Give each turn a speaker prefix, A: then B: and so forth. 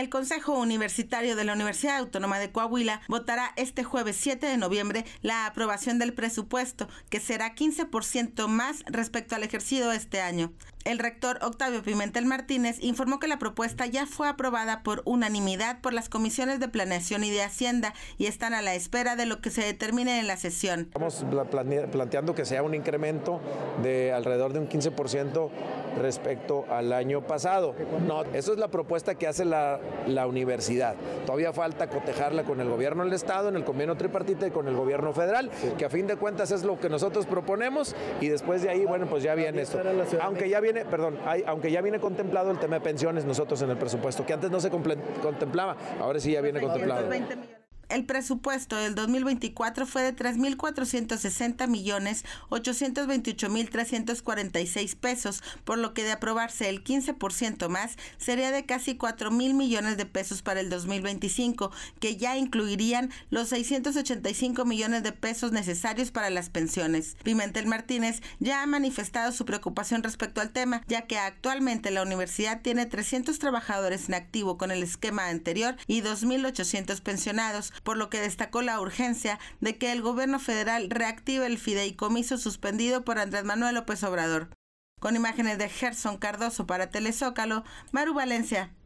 A: El Consejo Universitario de la Universidad Autónoma de Coahuila votará este jueves 7 de noviembre la aprobación del presupuesto, que será 15% más respecto al ejercido este año. El rector Octavio Pimentel Martínez informó que la propuesta ya fue aprobada por unanimidad por las comisiones de planeación y de hacienda y están a la espera de lo que se determine en la sesión.
B: Estamos planteando que sea un incremento de alrededor de un 15% respecto al año pasado. No, eso es la propuesta que hace la la universidad. Todavía falta cotejarla con el gobierno del Estado, en el convenio tripartita y con el gobierno federal, que a fin de cuentas es lo que nosotros proponemos y después de ahí, bueno, pues ya viene esto. Aunque ya viene, perdón, aunque ya viene contemplado el tema de pensiones nosotros en el presupuesto, que antes no se contemplaba, ahora sí ya viene contemplado
A: el presupuesto del 2024 fue de 3.460 millones 828 pesos, por lo que de aprobarse el 15% más sería de casi 4 mil millones de pesos para el 2025, que ya incluirían los 685 millones de pesos necesarios para las pensiones. Pimentel Martínez ya ha manifestado su preocupación respecto al tema, ya que actualmente la universidad tiene 300 trabajadores en activo con el esquema anterior y 2.800 pensionados, por lo que destacó la urgencia de que el gobierno federal reactive el fideicomiso suspendido por Andrés Manuel López Obrador. Con imágenes de Gerson Cardoso para Telezócalo, Maru Valencia,